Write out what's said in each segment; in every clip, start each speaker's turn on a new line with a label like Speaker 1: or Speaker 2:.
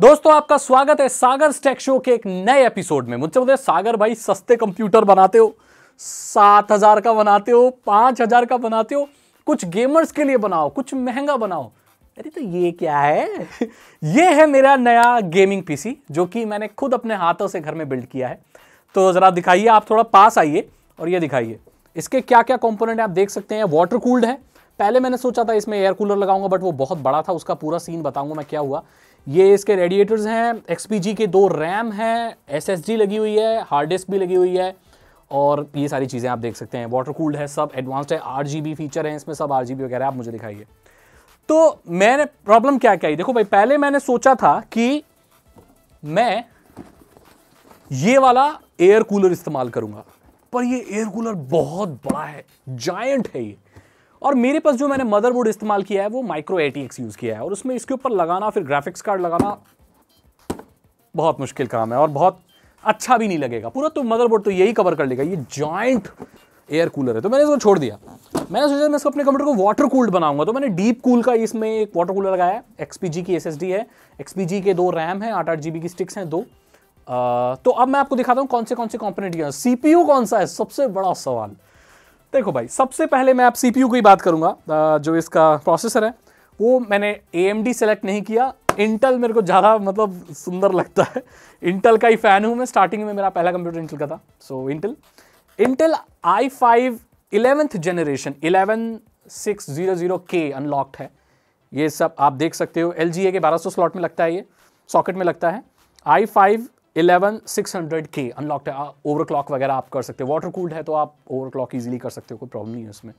Speaker 1: दोस्तों आपका स्वागत है सागर स्टेक शो के एक नए एपिसोड में मुझसे बोलते सागर भाई सस्ते कंप्यूटर बनाते हो सात हजार का बनाते हो पांच हजार का बनाते हो कुछ गेमर्स के लिए बनाओ कुछ महंगा बनाओ अरे तो ये क्या है ये है मेरा नया गेमिंग पीसी जो कि मैंने खुद अपने हाथों से घर में बिल्ड किया है तो ज़रा दिखाइए आप थोड़ा पास आइए और ये दिखाइए इसके क्या क्या कंपोनेंट आप देख सकते हैं वाटर कूल्ड है पहले मैंने सोचा था इसमें एयर कूलर लगाऊंगा बट वो बहुत बड़ा था उसका पूरा सीन बताऊंगा मैं क्या हुआ ये इसके रेडिएटर्स हैं एक्स के दो रैम हैं एस लगी हुई है हार्ड डिस्क भी लगी हुई है और ये सारी चीज़ें आप देख सकते हैं वाटर कूल्ड है सब एडवांस्ड है आठ जी फीचर है इसमें सब आठ जी वगैरह आप मुझे दिखाइए तो मैंने प्रॉब्लम क्या क्या है देखो भाई पहले मैंने सोचा था कि मैं ये वाला एयर कूलर इस्तेमाल करूंगा पर ये एयर कूलर बहुत बड़ा है जायंट है ये और मेरे पास जो मैंने मदरबोर्ड इस्तेमाल किया है वो माइक्रो एटीएक्स यूज़ किया है और उसमें इसके ऊपर लगाना फिर ग्राफिक्स कार्ड लगाना बहुत मुश्किल काम है और बहुत अच्छा भी नहीं लगेगा पूरा तो मदरबोर्ड तो यही कवर कर लेगा ये जॉइंट एयर कूलर है तो मैंने इसको छोड़ दिया मैंने सोचा मैं इसको अपने कंप्यूटर को वाटर कूल्ड बनाऊंगा तो मैंने डीप कूल का इसमें एक वाटर कूलर लगाया है एक्सपीजी की एसएसडी है एक्सपीजी के दो रैम है आठ आठ जीबी की स्टिक्स हैं दो आ, तो अब मैं आपको दिखाता हूँ कौन से कौन से कॉम्पोनेट सीपीयू कौन सा है सबसे बड़ा सवाल देखो भाई सबसे पहले मैं आप सी की बात करूंगा जो इसका प्रोसेसर है वो मैंने ए एम सेलेक्ट नहीं किया इंटल मेरे को ज़्यादा मतलब सुंदर लगता है इंटल का ही फ़ैन हूँ मैं स्टार्टिंग में मेरा पहला कंप्यूटर इंटल का था so Intel Intel I five eleventh generation eleven six zero zero K unlocked है ये सब आप देख सकते हो एल जी ए के बारह सौ स्लॉट में लगता है ये सॉकेट में लगता है I five eleven six hundred K unlock है ओवर क्लॉक वगैरह आप कर सकते हो वाटर कूल्ड है तो आप ओवर क्लॉक ईजिली कर सकते हो कोई प्रॉब्लम नहीं है उसमें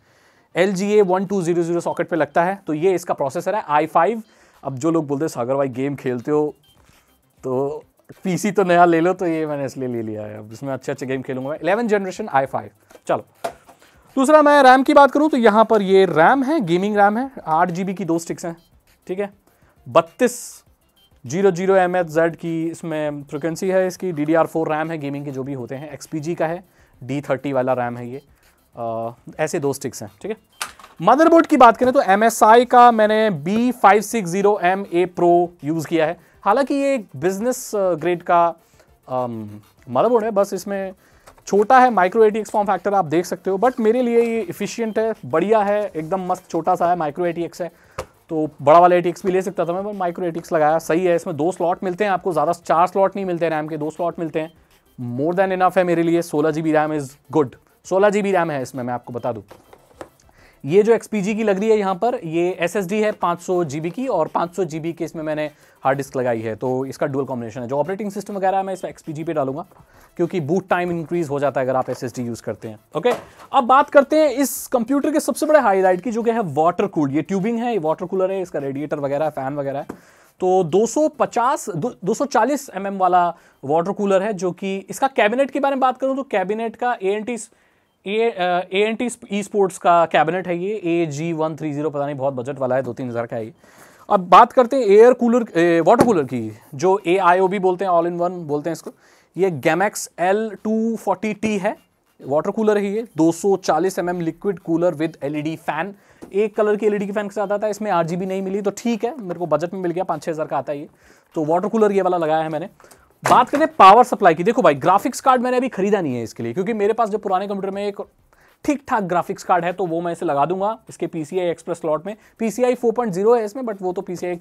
Speaker 1: L G A one two zero zero socket पर लगता है तो ये इसका प्रोसेसर है आई फाइव अब जो लोग बोलते हैं सागर भाई गेम खेलते हो तो पी सी तो नया ले लो तो ये मैंने इसलिए ले लिया है अब इसमें अच्छे अच्छे गेम खेलूंगा इलेवन जनरेशन आई फाइव चलो दूसरा मैं रैम की बात करूँ तो यहाँ पर ये रैम है गेमिंग रैम है आठ जी बी की दो स्टिक्स हैं ठीक है बत्तीस zero zero M H Z की इसमें फ्रिक्वेंसी है इसकी D D R four RAM है गेमिंग के जो भी होते हैं एक्स पी जी का है डी थर्टी वाला रैम है ये आ, ऐसे दो स्टिक्स हैं ठीक है मदरबोर्ड की बात करें तो एम एस आई का मैंने B five six zero M A pro use किया है हालांकि ये एक बिजनेस ग्रेड का मदरबोर्ड है बस इसमें छोटा है माइक्रो एक्स फॉर्म फैक्टर आप देख सकते हो बट मेरे लिए ये इफ़िशियंट है बढ़िया है एकदम मस्त छोटा सा है माइक्रो एक्स है तो बड़ा वाला एटीएक्स भी ले सकता था मैं पर माइक्रो एटीएक्स लगाया सही है इसमें दो स्लॉट मिलते हैं आपको ज़्यादा चार स्लॉट नहीं मिलते रैम के दो स्लॉट मिलते हैं मोर देन इनफ है मेरे लिए सोलह G B RAM is good सोलह जी बी रैम है इसमें मैं आपको बता दूँ ये जो एक्सपीजी की लग रही है यहाँ पर ये एस है पाँच जीबी की और 500 जीबी के इसमें मैंने हार्ड डिस्क लगाई है तो इसका डुअल कॉम्बिनेशन है जो ऑपरेटिंग सिस्टम वगैरह मैं इस एक्सपीजी पे डालूंगा क्योंकि बूट टाइम इंक्रीज हो जाता है अगर आप एस यूज़ करते हैं ओके अब बात करते हैं इस कंप्यूटर के सबसे बड़े हाईलाइट की जो कि है वाटर कूल ये ट्यूबिंग है ये वाटर कूलर है इसका रेडिएटर वगैरह फैन वगैरह है तो 250 दो सौ चालीस एम वाला वाटर कूलर है जो कि इसका कैबिनेट के बारे में बात करूं तो कैबिनेट का A N T A A N T E sports का कैबिनेट है ये A G one three zero पता नहीं बहुत बजट वाला है दो तीन हज़ार का है ये अब बात करते हैं एयर कूलर वाटर कूलर की जो ए आई ओ भी बोलते हैं ऑल इन वन बोलते हैं इसको ये Gamemax L two forty T है वाटर कूलर है ये दो सौ चालीस M M liquid cooler with the fan एक कलर की एल ई के फैन के साथ आता है इसमें आर जी बी नहीं मिली तो ठीक है मेरे को बजट में मिल गया पाँच छः हज़ार का आता है ये तो वाटर कूलर ये वाला लगाया है मैंने बात करें पावर सप्लाई की देखो भाई ग्राफिक्स कार्ड मैंने अभी खरीदा नहीं है इसके लिए क्योंकि मेरे पास जो पुराने कंप्यूटर में एक ठीक ठाक ग्राफिक्स कार्ड है तो वो मैं इसे लगा दूंगा इसके पीसीआई एक्सप्रेस स्लॉट में पीसीआई 4.0 है इसमें बट वो तो पीसीआई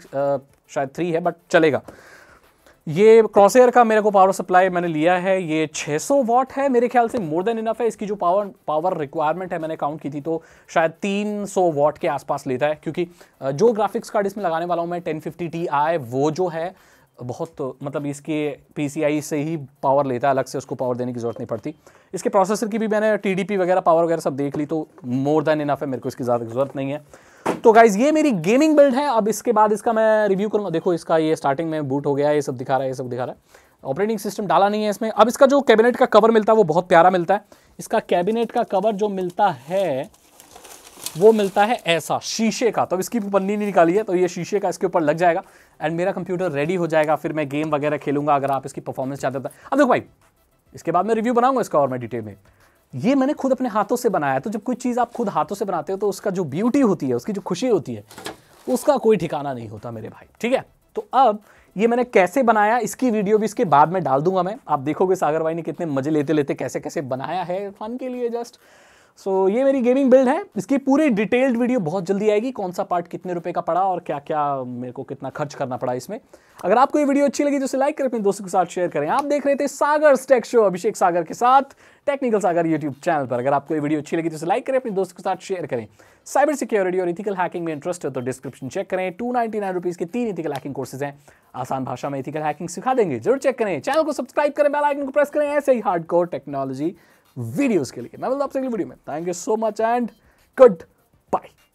Speaker 1: शायद 3 है बट चलेगा ये क्रॉसेयर का मेरे को पावर सप्लाई मैंने लिया है ये 600 वॉट है मेरे ख्याल से मोर देन इनफ है इसकी जो पावर पावर रिक्वायरमेंट है मैंने काउंट की थी तो शायद 300 वॉट के आसपास लेता है क्योंकि जो ग्राफिक्स कार्ड इसमें लगाने वाला हूँ मैं टी आए वो जो है बहुत मतलब इसके पी से ही पावर लेता है अलग से उसको पावर देने की ज़रूरत नहीं पड़ती इसके प्रोसेसर की भी मैंने टी वगैरह पावर वगैरह सब देख ली तो मोर देन इनफ है मेरे को इसकी ज़्यादा ज़रूरत नहीं है तो गाइज ये मेरी गेमिंग बिल्ड है अब इसके बाद इसका मैं रिव्यू करूँगा देखो इसका ये स्टार्टिंग में बूट हो गया ये सब दिखा रहा है ये सब दिखा रहा है ऑपरेटिंग सिस्टम डाला नहीं है इसमें अब इसका जो कैबिनेट का कवर मिलता है वो बहुत प्यारा मिलता है इसका कैबिनेट का कवर जो मिलता है वो मिलता है ऐसा शीशे का तो इसकी पन्नी नहीं निकाली है तो ये शीशे का इसके ऊपर लग जाएगा एंड मेरा कंप्यूटर रेडी हो जाएगा फिर मैं गेम वगैरह खेलूंगा अगर आप इसकी परफॉर्मेंस चाहते थे तो। अब देखो भाई इसके बाद मैं रिव्यू बनाऊंगा इसका और मैं डिटेल में ये मैंने खुद अपने हाथों से बनाया है तो जब कोई चीज़ आप खुद हाथों से बनाते हो तो उसका जो ब्यूटी होती है उसकी जो खुशी होती है उसका कोई ठिकाना नहीं होता मेरे भाई ठीक है तो अब ये मैंने कैसे बनाया इसकी वीडियो भी इसके बाद में डाल दूंगा मैं आप देखोगे सागर भाई ने कितने मजे लेते लेते कैसे कैसे बनाया है फन के लिए जस्ट सो so, ये मेरी गेमिंग बिल्ड है इसकी पूरी डिटेल्ड वीडियो बहुत जल्दी आएगी कौन सा पार्ट कितने रुपए का पड़ा और क्या क्या मेरे को कितना खर्च करना पड़ा इसमें अगर आपको ये वीडियो अच्छी लगी तो उसे लाइक करें अपने दोस्तों के साथ शेयर करें आप देख रहे थे सागर स्टेक शो अभिषेक सागर के साथ टेक्निकल सागर यूट्यूब चैनल पर अगर आपको ये वीडियो अच्छी लगी तो उसे लाइक करें अपने दोस्तों के साथ शेयर करें साइबर सिक्योरिटी और इथिकल हैकिंग में इंटरेस्ट है तो डिस्क्रिप्शन चेक करें टू नाइनटी नाइन रुपीज़ के तीन इथिकल हैकिंग कोर्सेज हैं आसान भाषा में इथिकल हैकिंग सिखा देंगे जरूर चेक करें चैनल को सब्सक्राइब करें बेलाइकन को प्रेस करें ऐसे ही हार्ड टेक्नोलॉजी वीडियोस के लिए मैं मिलता आपसे अगली वीडियो में thank you so much and good bye